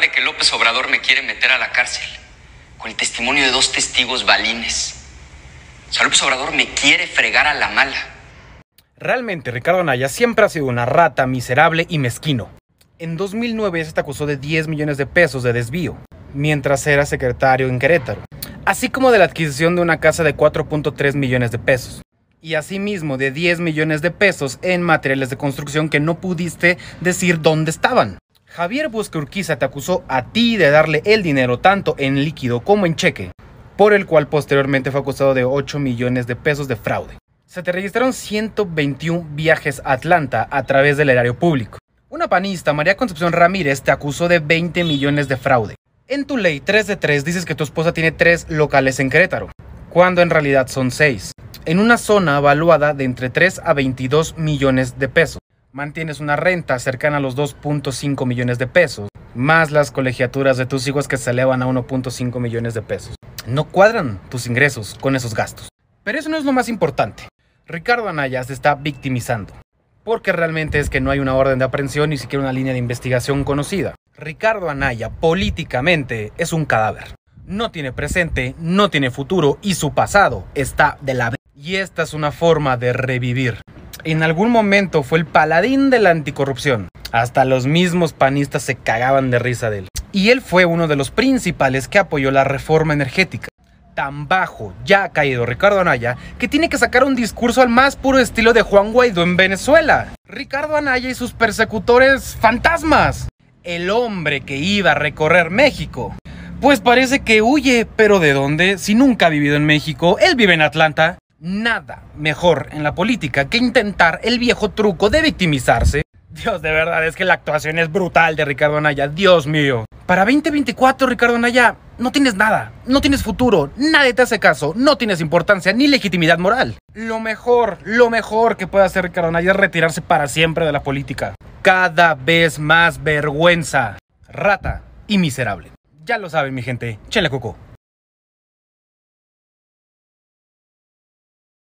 de que López Obrador me quiere meter a la cárcel con el testimonio de dos testigos balines. O López Obrador me quiere fregar a la mala. Realmente, Ricardo Anaya siempre ha sido una rata miserable y mezquino. En 2009 se te acusó de 10 millones de pesos de desvío, mientras era secretario en Querétaro, así como de la adquisición de una casa de 4.3 millones de pesos, y asimismo de 10 millones de pesos en materiales de construcción que no pudiste decir dónde estaban. Javier Bosque Urquiza te acusó a ti de darle el dinero tanto en líquido como en cheque, por el cual posteriormente fue acusado de 8 millones de pesos de fraude. Se te registraron 121 viajes a Atlanta a través del erario público. Una panista, María Concepción Ramírez, te acusó de 20 millones de fraude. En tu ley 3 de 3 dices que tu esposa tiene 3 locales en Querétaro, cuando en realidad son 6, en una zona evaluada de entre 3 a 22 millones de pesos mantienes una renta cercana a los 2.5 millones de pesos, más las colegiaturas de tus hijos que se elevan a 1.5 millones de pesos. No cuadran tus ingresos con esos gastos. Pero eso no es lo más importante. Ricardo Anaya se está victimizando, porque realmente es que no hay una orden de aprehensión ni siquiera una línea de investigación conocida. Ricardo Anaya políticamente es un cadáver. No tiene presente, no tiene futuro y su pasado está de la... Y esta es una forma de revivir en algún momento fue el paladín de la anticorrupción. Hasta los mismos panistas se cagaban de risa de él. Y él fue uno de los principales que apoyó la reforma energética. Tan bajo, ya ha caído Ricardo Anaya, que tiene que sacar un discurso al más puro estilo de Juan Guaidó en Venezuela. Ricardo Anaya y sus persecutores fantasmas. El hombre que iba a recorrer México. Pues parece que huye, pero ¿de dónde? Si nunca ha vivido en México, él vive en Atlanta nada mejor en la política que intentar el viejo truco de victimizarse. Dios, de verdad, es que la actuación es brutal de Ricardo Anaya, Dios mío. Para 2024, Ricardo Anaya, no tienes nada, no tienes futuro, nadie te hace caso, no tienes importancia ni legitimidad moral. Lo mejor, lo mejor que puede hacer Ricardo Anaya es retirarse para siempre de la política. Cada vez más vergüenza, rata y miserable. Ya lo saben, mi gente, chele coco.